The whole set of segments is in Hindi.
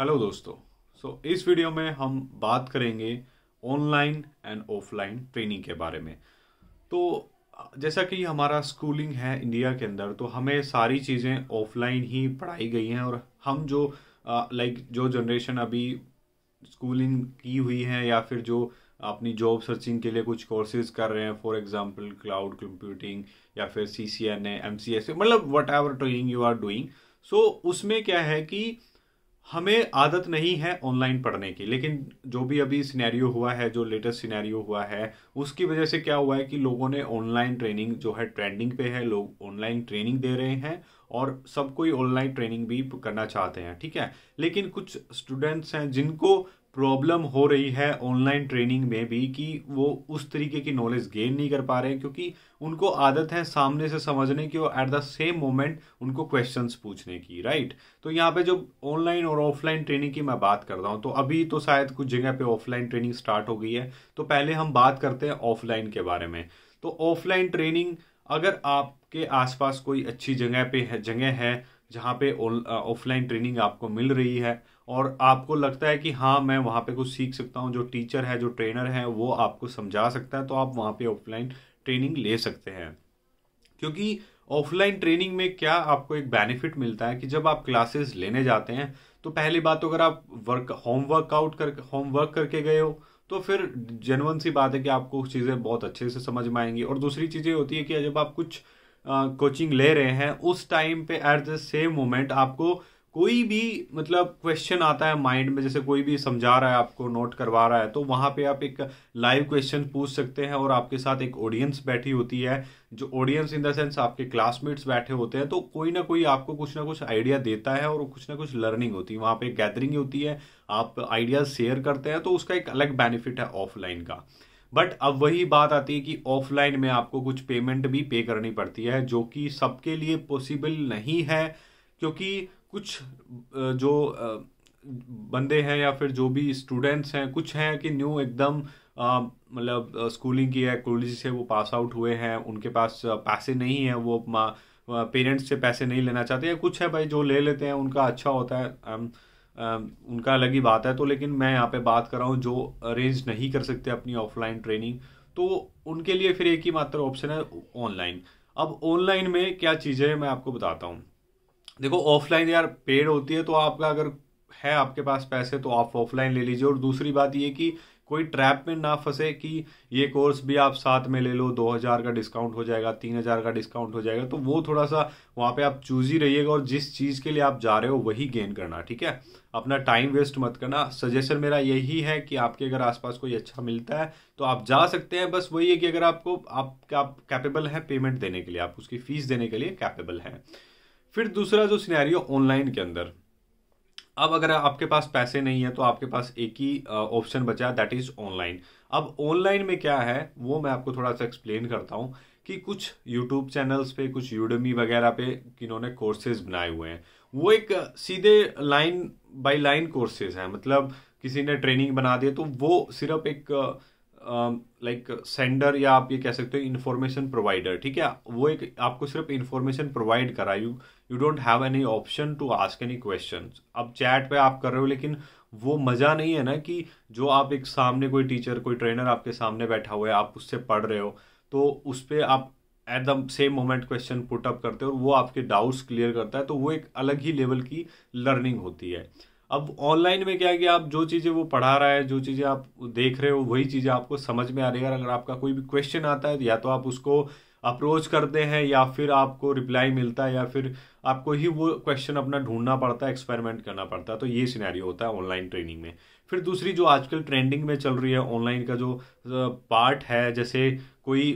हेलो दोस्तों सो so, इस वीडियो में हम बात करेंगे ऑनलाइन एंड ऑफलाइन ट्रेनिंग के बारे में तो जैसा कि हमारा स्कूलिंग है इंडिया के अंदर तो हमें सारी चीज़ें ऑफलाइन ही पढ़ाई गई हैं और हम जो लाइक जो जनरेशन अभी स्कूलिंग की हुई है या फिर जो अपनी जॉब सर्चिंग के लिए कुछ कोर्सेज कर रहे हैं फॉर एग्जांपल क्लाउड कंप्यूटिंग या फिर C C N A M C S मतलब whatever training you are doing so उसमें क्या है कि हमें आदत नहीं है ऑनलाइन पढ़ने की लेकिन जो भी अभी सिनेरियो हुआ है जो लेटेस्ट सिनेरियो हुआ है उसकी वजह से क्या हुआ है कि लोगों ने ऑनलाइन ट्रेनिंग जो है ट्रेंडिंग पे है लोग ऑनलाइन ट्रेनिंग दे रहे हैं और सब कोई ऑनलाइन ट्रेनिंग भी करना चाहते हैं ठीक है लेकिन कुछ स्टूडेंट्स हैं जिनको प्रॉब्लम हो रही है ऑनलाइन ट्रेनिंग में भी कि वो उस तरीके की नॉलेज गेन नहीं कर पा रहे हैं क्योंकि उनको आदत है सामने से समझने की और एट द सेम मोमेंट उनको क्वेश्चंस पूछने की राइट तो यहाँ पे जो ऑनलाइन और ऑफलाइन ट्रेनिंग की मैं बात कर रहा हूँ तो अभी तो शायद कुछ जगह पे ऑफलाइन ट्रेनिंग स्टार्ट हो गई है तो पहले हम बात करते हैं ऑफलाइन के बारे में तो ऑफलाइन ट्रेनिंग अगर आप के आसपास कोई अच्छी जगह पे है जगह है जहाँ पे ऑफलाइन ट्रेनिंग आपको मिल रही है और आपको लगता है कि हाँ मैं वहाँ पे कुछ सीख सकता हूँ जो टीचर है जो ट्रेनर है वो आपको समझा सकता है तो आप वहाँ पे ऑफलाइन ट्रेनिंग ले सकते हैं क्योंकि ऑफलाइन ट्रेनिंग में क्या आपको एक बेनिफिट मिलता है कि जब आप क्लासेस लेने जाते हैं तो पहली बात तो अगर आप वर्क होमवर्क आउट कर होमवर्क करके गए हो तो फिर जेनवन सी बात है कि आपको चीज़ें बहुत अच्छे से समझ में आएंगी और दूसरी चीज़ ये होती है कि जब आप कुछ कोचिंग ले रहे हैं उस टाइम पे एट द सेम मोमेंट आपको कोई भी मतलब क्वेश्चन आता है माइंड में जैसे कोई भी समझा रहा है आपको नोट करवा रहा है तो वहाँ पे आप एक लाइव क्वेश्चन पूछ सकते हैं और आपके साथ एक ऑडियंस बैठी होती है जो ऑडियंस इन द सेंस आपके क्लासमेट्स बैठे होते हैं तो कोई ना कोई आपको कुछ ना कुछ आइडिया देता है और कुछ ना कुछ लर्निंग होती है वहाँ पे गैदरिंग होती है आप आइडियाज़ शेयर करते हैं तो उसका एक अलग बेनिफिट है ऑफलाइन का बट अब वही बात आती है कि ऑफलाइन में आपको कुछ पेमेंट भी पे करनी पड़ती है जो कि सबके लिए पॉसिबल नहीं है क्योंकि कुछ जो बंदे हैं या फिर जो भी स्टूडेंट्स हैं कुछ हैं कि न्यू एकदम मतलब स्कूलिंग की है कॉलेज से वो पास आउट हुए हैं उनके पास पैसे नहीं हैं वो पेरेंट्स से पैसे नहीं लेना चाहते या कुछ है भाई जो ले लेते हैं उनका अच्छा होता है um, उनका अलग ही बात है तो लेकिन मैं यहाँ पे बात कर रहा हूँ जो अरेंज नहीं कर सकते अपनी ऑफलाइन ट्रेनिंग तो उनके लिए फिर एक ही मात्र ऑप्शन है ऑनलाइन अब ऑनलाइन में क्या चीज़ें हैं मैं आपको बताता हूँ देखो ऑफलाइन यार पेड होती है तो आपका अगर है आपके पास पैसे तो आप ऑफलाइन ले लीजिए और दूसरी बात ये कि कोई ट्रैप में ना फंसे कि ये कोर्स भी आप साथ में ले लो दो हज़ार का डिस्काउंट हो जाएगा तीन हज़ार का डिस्काउंट हो जाएगा तो वो थोड़ा सा वहाँ पे आप चूज ही रहिएगा और जिस चीज़ के लिए आप जा रहे हो वही गेन करना ठीक है अपना टाइम वेस्ट मत करना सजेशन मेरा यही है कि आपके अगर आसपास कोई अच्छा मिलता है तो आप जा सकते हैं बस वही है कि अगर आपको आप आप कैपेबल हैं पेमेंट देने के लिए आप उसकी फ़ीस देने के लिए कैपेबल हैं फिर दूसरा जो सिनेरियो ऑनलाइन के अंदर अब अगर आपके पास पैसे नहीं है तो आपके पास एक ही ऑप्शन बचा दैट इज़ ऑनलाइन अब ऑनलाइन में क्या है वो मैं आपको थोड़ा सा एक्सप्लेन करता हूँ कि कुछ यूट्यूब चैनल्स पे कुछ यूडमी वगैरह पे इन्होंने कोर्सेज बनाए हुए हैं वो एक सीधे लाइन बाय लाइन कोर्सेज हैं मतलब किसी ने ट्रेनिंग बना दी तो वो सिर्फ एक लाइक um, सेंडर या आप ये कह सकते हो इन्फॉर्मेशन प्रोवाइडर ठीक है वो एक आपको सिर्फ इन्फॉर्मेशन प्रोवाइड करा you you don't have any option to ask any question अब चैट पे आप कर रहे हो लेकिन वो मज़ा नहीं है ना कि जो आप एक सामने कोई टीचर कोई ट्रेनर आपके सामने बैठा हुआ है आप उससे पढ़ रहे हो तो उस पर आप at the same moment question put up करते हो और वो आपके डाउट्स क्लियर करता है तो वो एक अलग ही लेवल की लर्निंग होती है अब ऑनलाइन में क्या है कि आप जो चीज़ें वो पढ़ा रहा है जो चीज़ें आप देख रहे हो वही चीज़ें आपको समझ में आ रही है अगर आपका कोई भी क्वेश्चन आता है तो या तो आप उसको अप्रोच करते हैं या फिर आपको रिप्लाई मिलता है या फिर आपको ही वो क्वेश्चन अपना ढूंढना पड़ता है एक्सपेरिमेंट करना पड़ता है तो ये सिनेरियो होता है ऑनलाइन ट्रेनिंग में फिर दूसरी जो आजकल ट्रेंडिंग में चल रही है ऑनलाइन का जो पार्ट है जैसे कोई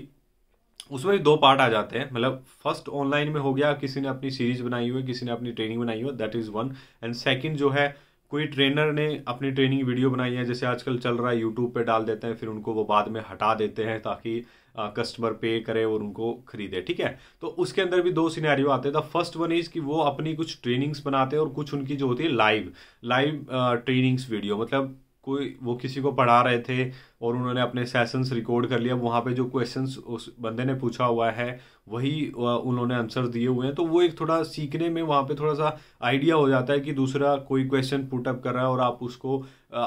उसमें भी दो पार्ट आ जाते हैं मतलब फर्स्ट ऑनलाइन में हो गया किसी ने अपनी सीरीज बनाई हुई किसी ने अपनी ट्रेनिंग बनाई हुई that is one and second जो है कोई ट्रेनर ने अपनी ट्रेनिंग वीडियो बनाई है जैसे आजकल चल रहा है यूट्यूब पे डाल देते हैं फिर उनको वो बाद में हटा देते हैं ताकि कस्टमर पे करे और उनको खरीदे ठीक है तो उसके अंदर भी दो सिनेरियो आते हैं द फर्स्ट वन इज़ कि वो अपनी कुछ ट्रेनिंग्स बनाते हैं और कुछ उनकी जो होती है लाइव लाइव ट्रेनिंग्स वीडियो मतलब कोई वो किसी को पढ़ा रहे थे और उन्होंने अपने सेशंस रिकॉर्ड कर लिया वहाँ पे जो क्वेश्चंस उस बंदे ने पूछा हुआ है वही उन्होंने आंसर दिए हुए हैं तो वो एक थोड़ा सीखने में वहाँ पे थोड़ा सा आइडिया हो जाता है कि दूसरा कोई क्वेश्चन पुटअप कर रहा है और आप उसको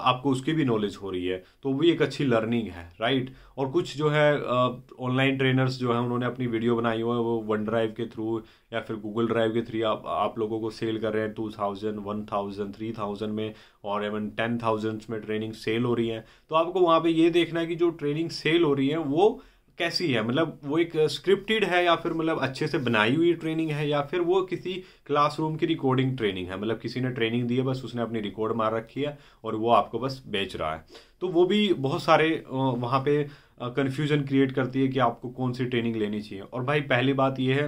आपको उसकी भी नॉलेज हो रही है तो वो भी एक अच्छी लर्निंग है राइट और कुछ जो है ऑनलाइन ट्रेनर्स जो है उन्होंने अपनी वीडियो बनाई हुई है वो वन ड्राइव के थ्रू या फिर गूगल ड्राइव के थ्रू आप आप लोगों को सेल कर रहे हैं two thousand one thousand three thousand में और एवन टेन थाउजेंड्स में ट्रेनिंग सेल हो रही है तो आपको वहाँ पर ये देखना है कि जो ट्रेनिंग सेल हो रही है वो कैसी है मतलब वो एक स्क्रिप्टेड है या फिर मतलब अच्छे से बनाई हुई ट्रेनिंग है या फिर वो किसी क्लासरूम की रिकॉर्डिंग ट्रेनिंग है मतलब किसी ने ट्रेनिंग दी है बस उसने अपनी रिकॉर्ड मार रखी है और वो आपको बस बेच रहा है तो वो भी बहुत सारे वहाँ पे कन्फ्यूजन क्रिएट करती है कि आपको कौन सी ट्रेनिंग लेनी चाहिए और भाई पहली बात ये है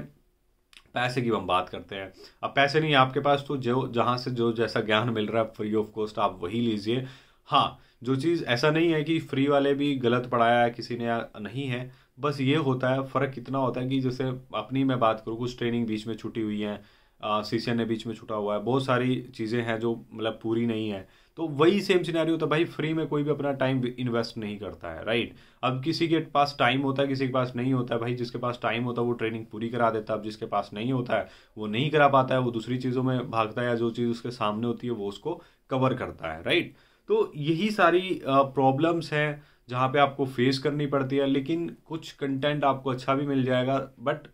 पैसे की हम बात करते हैं अब पैसे नहीं आपके पास तो जो जहाँ से जो जैसा ज्ञान मिल रहा है फ्री ऑफ कॉस्ट आप वही लीजिए हाँ जो चीज़ ऐसा नहीं है कि फ्री वाले भी गलत पढ़ाया है किसी ने नहीं है बस ये होता है फ़र्क इतना होता है कि जैसे अपनी मैं बात करूँ कुछ ट्रेनिंग बीच में छुटी हुई है सी ने बीच में छुटा हुआ है बहुत सारी चीज़ें हैं जो मतलब पूरी नहीं है तो वही सेम सिनेरियो होता है भाई फ्री में कोई भी अपना टाइम इन्वेस्ट नहीं करता है राइट अब किसी के पास टाइम होता है किसी के पास नहीं होता है भाई जिसके पास टाइम होता है वो ट्रेनिंग पूरी करा देता है अब जिसके पास नहीं होता है वो नहीं करा पाता है वो दूसरी चीज़ों में भागता है या जो चीज़ उसके सामने होती है वो उसको कवर करता है राइट तो यही सारी प्रॉब्लम्स हैं जहाँ पे आपको फेस करनी पड़ती है लेकिन कुछ कंटेंट आपको अच्छा भी मिल जाएगा बट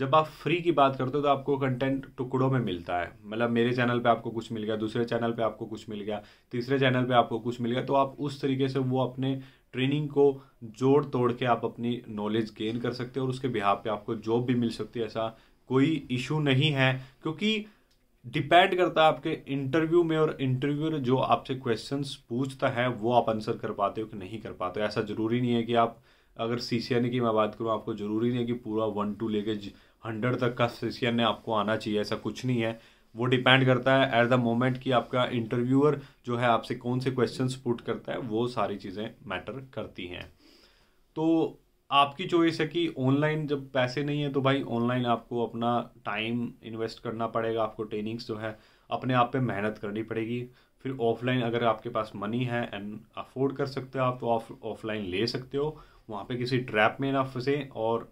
जब आप फ्री की बात करते हो तो आपको कंटेंट टुकड़ों में मिलता है मतलब मेरे चैनल पे आपको कुछ मिल गया दूसरे चैनल पे आपको कुछ मिल गया तीसरे चैनल पे आपको कुछ मिल गया तो आप उस तरीके से वो अपने ट्रेनिंग को जोड़ तोड़ के आप अपनी नॉलेज गेन कर सकते हो और उसके बिहार पे आपको जॉब भी मिल सकती है ऐसा कोई इशू नहीं है क्योंकि डिपेंड करता है आपके इंटरव्यू में और इंटरव्यूर जो आपसे क्वेश्चन पूछता है वो आप आंसर कर पाते हो कि नहीं कर पाते हो ऐसा ज़रूरी नहीं है कि आप अगर सी की मैं बात करूँ आपको ज़रूरी नहीं है कि पूरा वन टू लेके हंड्रेड तक का सी ने आपको आना चाहिए ऐसा कुछ नहीं है वो डिपेंड करता है एट द मोमेंट कि आपका इंटरव्यूअर जो है आपसे कौन से क्वेश्चन पुट करता है वो सारी चीज़ें मैटर करती हैं तो आपकी चॉइस है कि ऑनलाइन जब पैसे नहीं है तो भाई ऑनलाइन आपको अपना टाइम इन्वेस्ट करना पड़ेगा आपको ट्रेनिंग्स जो है अपने आप पे मेहनत करनी पड़ेगी फिर ऑफलाइन अगर आपके पास मनी है एंड अफोर्ड कर सकते हो आप तो ऑफलाइन ले सकते हो वहाँ पे किसी ट्रैप में ना फंसे और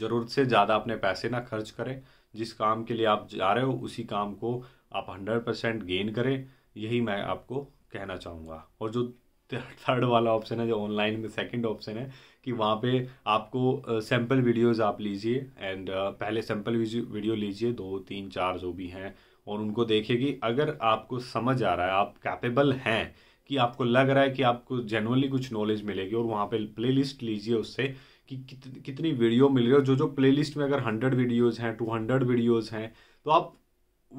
ज़रूरत से ज़्यादा अपने पैसे ना खर्च करें जिस काम के लिए आप जा रहे हो उसी काम को आप हंड्रेड परसेंट गेन करें यही मैं आपको कहना चाहूँगा और जो थर्ड वाला ऑप्शन है जो ऑनलाइन में सेकंड ऑप्शन है कि वहाँ पे आपको सैम्पल वीडियोस आप लीजिए एंड पहले सैम्पल वीडियो लीजिए दो तीन चार जो भी हैं और उनको देखिए कि अगर आपको समझ आ रहा है आप कैपेबल हैं कि आपको लग रहा है कि आपको जेनुअनली कुछ नॉलेज मिलेगी और वहाँ पे प्ले लीजिए उससे कि कित, कितनी वीडियो मिल रही है जो जो प्लेलिस्ट में अगर हंड्रेड वीडियोज़ हैं टू हंड्रेड वीडियोज़ हैं तो आप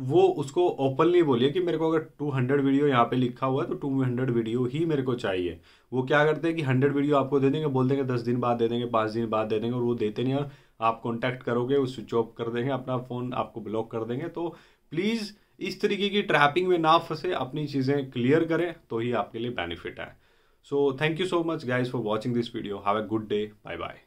वो उसको ओपनली बोलिए कि मेरे को अगर 200 वीडियो यहाँ पे लिखा हुआ है तो 200 वीडियो ही मेरे को चाहिए वो क्या करते हैं कि 100 वीडियो आपको दे देंगे बोल देंगे दस दिन बाद दे देंगे पाँच दिन बाद दे देंगे और वो देते नहीं और आप कॉन्टैक्ट करोगे वो स्विच ऑफ कर देंगे अपना फ़ोन आपको ब्लॉक कर देंगे तो प्लीज़ इस तरीके की ट्रैपिंग में ना फंसे अपनी चीज़ें क्लियर करें तो ही आपके लिए बेनिफिट है so thank you so much guys for watching this video have a good day bye bye